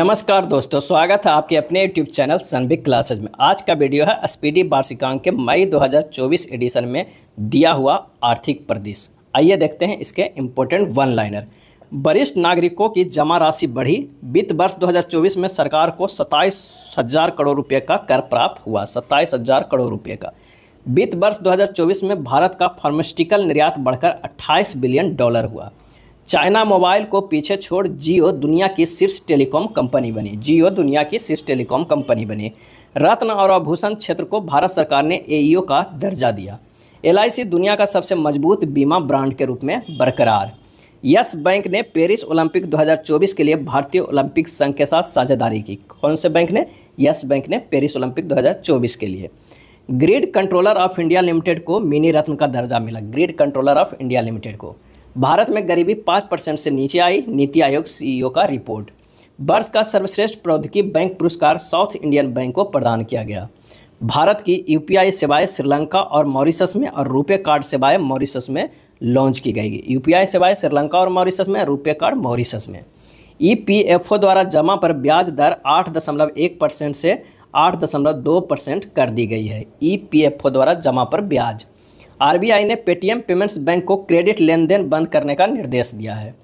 नमस्कार दोस्तों स्वागत है आपके अपने यूट्यूब चैनल सनबिक क्लासेज में आज का वीडियो है स्पीडी वार्षिकांक के मई 2024 एडिशन में दिया हुआ आर्थिक प्रदेश आइए देखते हैं इसके इम्पोर्टेंट वन लाइनर वरिष्ठ नागरिकों की जमा राशि बढ़ी वित्त वर्ष 2024 में सरकार को सत्ताईस हज़ार करोड़ रुपये का कर प्राप्त हुआ सत्ताईस हज़ार करोड़ रुपये का वित्त वर्ष दो में भारत का फार्मास्यूटिकल निर्यात बढ़कर अट्ठाईस बिलियन डॉलर हुआ चाइना मोबाइल को पीछे छोड़ जियो दुनिया की शीर्ष टेलीकॉम कंपनी बनी जियो दुनिया की शीर्ष टेलीकॉम कंपनी बनी रत्न और आभूषण क्षेत्र को भारत सरकार ने ए e का दर्जा दिया एल दुनिया का सबसे मजबूत बीमा ब्रांड के रूप में बरकरार यस बैंक ने पेरिस ओलंपिक 2024 के लिए भारतीय ओलंपिक संघ के साथ साझेदारी की कौन से बैंक ने यस बैंक ने पेरिस ओलंपिक 2024 के लिए grid controller of India limited को मिनी रत्न का दर्जा मिला grid controller of India limited को भारत में गरीबी पाँच परसेंट से नीचे आई नीति आयोग सीईओ e का रिपोर्ट वर्ष का सर्वश्रेष्ठ प्रौद्योगिकी बैंक पुरस्कार साउथ इंडियन बैंक को प्रदान किया गया भारत की यूपीआई सेवाएं श्रीलंका और मॉरिशस में और रुपये कार्ड सेवाएं मॉरिशस में लॉन्च की गई यूपीआई सेवाएं श्रीलंका और मॉरिशस में रुपये कार्ड मॉरिशस में ईपीएफओ द्वारा जमा पर ब्याज दर आठ दशमलव एक परसेंट से आठ दशमलव दो परसेंट कर दी गई है ई द्वारा जमा पर ब्याज आरबीआई ने पेटीएम पेमेंट्स बैंक को क्रेडिट लेन देन बंद करने का निर्देश दिया है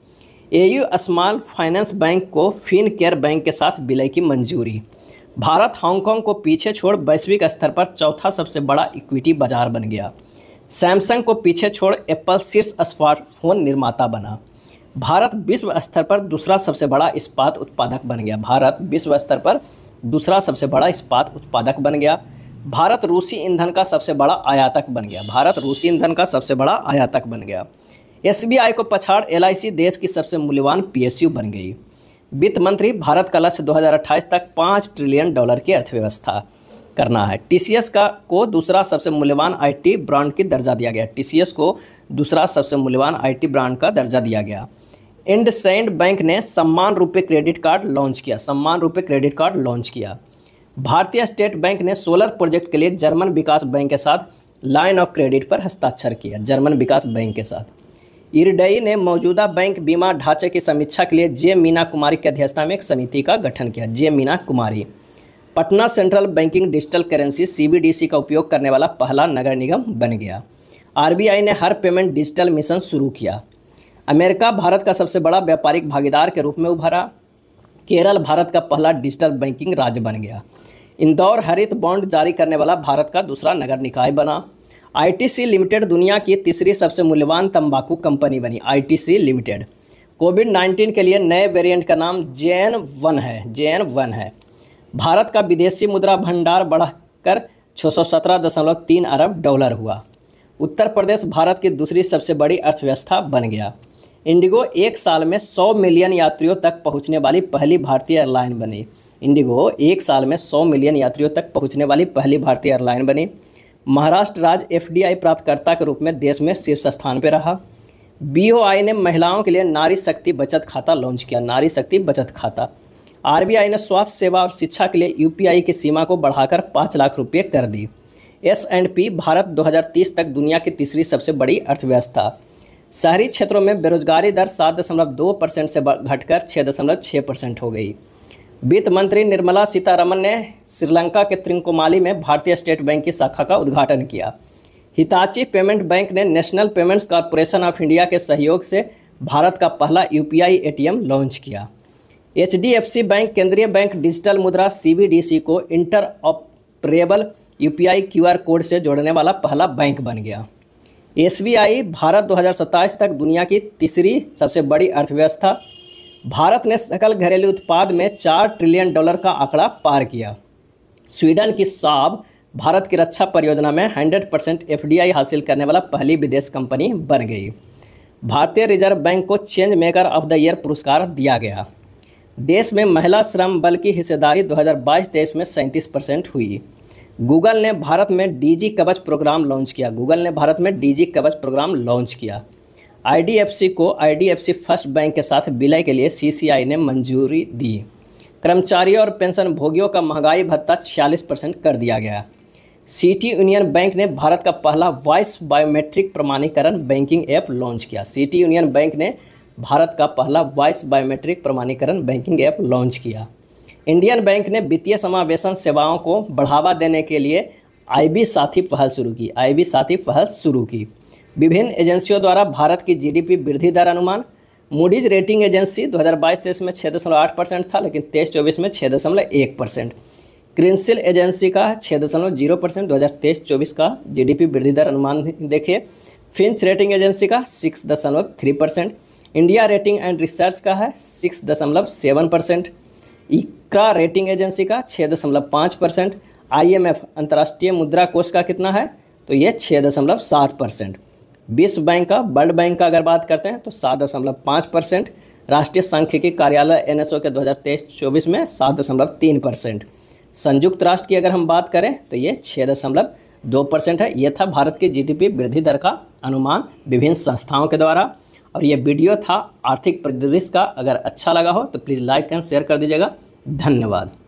एयू स्मॉल फाइनेंस बैंक को फिन केयर बैंक के साथ विलय की मंजूरी भारत हांगकांग को पीछे छोड़ वैश्विक स्तर पर चौथा सबसे बड़ा इक्विटी बाजार बन गया सैमसंग को पीछे छोड़ एप्पल शीर्ष स्मार्टफोन निर्माता बना भारत विश्व स्तर पर दूसरा सबसे बड़ा इस्पात उत्पादक बन गया भारत विश्व स्तर पर दूसरा सबसे बड़ा इस्पात उत्पादक बन गया भारत रूसी ईंधन का सबसे बड़ा आयातक बन गया भारत रूसी ईंधन का सबसे बड़ा आयातक बन गया एसबीआई को पछाड़ एलआईसी देश की सबसे मूल्यवान पीएसयू बन गई वित्त मंत्री भारत का लक्ष्य 2028 तक पाँच ट्रिलियन डॉलर की अर्थव्यवस्था करना है टीसीएस का को दूसरा सबसे मूल्यवान आईटी ब्रांड की दर्जा दिया गया टीसीएस को दूसरा सबसे मूल्यवान आईटी ब्रांड का दर्जा दिया गया इंड सैंड बैंक ने सम्मान रुपये क्रेडिट कार्ड लॉन्च किया सम्मान रुपये क्रेडिट कार्ड लॉन्च किया भारतीय स्टेट बैंक ने सोलर प्रोजेक्ट के लिए जर्मन विकास बैंक के साथ लाइन ऑफ क्रेडिट पर हस्ताक्षर किया जर्मन विकास बैंक के साथ इरडई ने मौजूदा बैंक बीमा ढांचे की समीक्षा के लिए जे मीना कुमारी की अध्यक्षता में एक समिति का गठन किया J Meena Kumari Patna central banking digital currency CBDC का उपयोग करने वाला पहला नगर निगम बन गया आरबीआई ने हर पेमेंट डिजिटल मिशन शुरू किया अमेरिका भारत का सबसे बड़ा व्यापारिक भागीदार के रूप में उभरा केरल भारत का पहला डिजिटल बैंकिंग राज्य बन गया इंदौर हरित बॉन्ड जारी करने वाला भारत का दूसरा नगर निकाय बना आईटीसी लिमिटेड दुनिया की तीसरी सबसे मूल्यवान तंबाकू कंपनी बनी आईटीसी लिमिटेड कोविड 19 के लिए नए वेरिएंट का नाम जे एन वन है जे एन वन है भारत का विदेशी मुद्रा भंडार बढ़कर छः अरब डॉलर हुआ उत्तर प्रदेश भारत की दूसरी सबसे बड़ी अर्थव्यवस्था बन गया इंडिगो एक साल में 100 मिलियन यात्रियों तक पहुंचने वाली पहली भारतीय एयरलाइन बनी इंडिगो एक साल में 100 मिलियन यात्रियों तक पहुंचने वाली पहली भारतीय एयरलाइन बनी महाराष्ट्र राज्य एफ प्राप्तकर्ता के रूप में देश में शीर्ष स्थान पर रहा बी ने महिलाओं के लिए नारी शक्ति बचत खाता लॉन्च किया नारी शक्ति बचत खाता आर ने स्वास्थ्य सेवा और शिक्षा के लिए यू की सीमा को बढ़ाकर पाँच लाख रुपये कर दी एस एंड पी भारत 2030 तक दुनिया की तीसरी सबसे बड़ी अर्थव्यवस्था शहरी क्षेत्रों में बेरोजगारी दर सात दशमलव दो परसेंट से घटकर छः दशमलव छः परसेंट हो गई वित्त मंत्री निर्मला सीतारमन ने श्रीलंका के त्रिंकुमाली में भारतीय स्टेट बैंक की शाखा का उद्घाटन किया हिताची पेमेंट बैंक ने national payments corporation of India के सहयोग से भारत का पहला यूपीआई एटीएम लॉन्च किया एच बैंक केंद्रीय बैंक डिजिटल मुद्रा सी को interoperable U P code से जोड़ने वाला पहला बैंक बन गया एस भारत दो तक दुनिया की तीसरी सबसे बड़ी अर्थव्यवस्था भारत ने सकल घरेलू उत्पाद में चार ट्रिलियन डॉलर का आंकड़ा पार किया स्वीडन की साब भारत की रक्षा परियोजना में 100 परसेंट एफ हासिल करने वाला पहली विदेश कंपनी बन गई भारतीय रिजर्व बैंक को change maker of the year पुरस्कार दिया गया देश में महिला श्रम बल की हिस्सेदारी 2022-23 में 37 परसेंट हुई गूगल ने भारत में डीजी कवच प्रोग्राम लॉन्च किया गूगल ने भारत में डीजी कवच प्रोग्राम लॉन्च किया आईडीएफसी को आईडीएफसी फर्स्ट बैंक के साथ विलय के लिए सीसीआई ने मंजूरी दी कर्मचारियों और पेंशन भोगियों का महंगाई भत्ता छियालीस परसेंट कर दिया गया सिटी यूनियन बैंक ने भारत का पहला वॉइस बायोमेट्रिक प्रमाणीकरण बैंकिंग ऐप लॉन्च किया सिटी यूनियन बैंक ने भारत का पहला वॉइस बायोमेट्रिक प्रमाणीकरण बैंकिंग ऐप लॉन्च किया इंडियन बैंक ने वित्तीय समावेशन सेवाओं को बढ़ावा देने के लिए आईबी साथी पहल शुरू की आईबी साथी पहल शुरू की विभिन्न एजेंसियों द्वारा भारत की जीडीपी वृद्धि दर अनुमान मूडीज रेटिंग एजेंसी 2022 तेईस में छः दशमलव आठ परसेंट था लेकिन तेईस चौबीस में छः दशमलव एक परसेंट क्रिंसिल एजेंसी का छः दशमलव जीरो परसेंट दो हज़ार तेईस चौबीस का जीडीपी वृद्धि दर अनुमान देखिए फिंच रेटिंग एजेंसी का सिक्स दशमलव three percent India rating and research का है सिक्स दशमलव सेवन परसेंट रेटिंग एजेंसी का छः दशमलव पाँच परसेंट आई एम एफ अंतर्राष्ट्रीय मुद्रा कोष का कितना है तो ये छः दशमलव सात परसेंट विश्व बैंक का वर्ल्ड बैंक का अगर बात करते हैं तो सात दशमलव पाँच परसेंट राष्ट्रीय सांख्यिकी कार्यालय एन के 2023-24 में सात दशमलव तीन परसेंट संयुक्त राष्ट्र की अगर हम बात करें तो ये छः दशमलव दो परसेंट है ये था भारत की जीडीपी वृद्धि दर का अनुमान विभिन्न संस्थाओं के द्वारा और ये वीडियो था आर्थिक परिदृश्य का अगर अच्छा लगा हो तो प्लीज़ लाइक एंड शेयर कर दीजिएगा धन्यवाद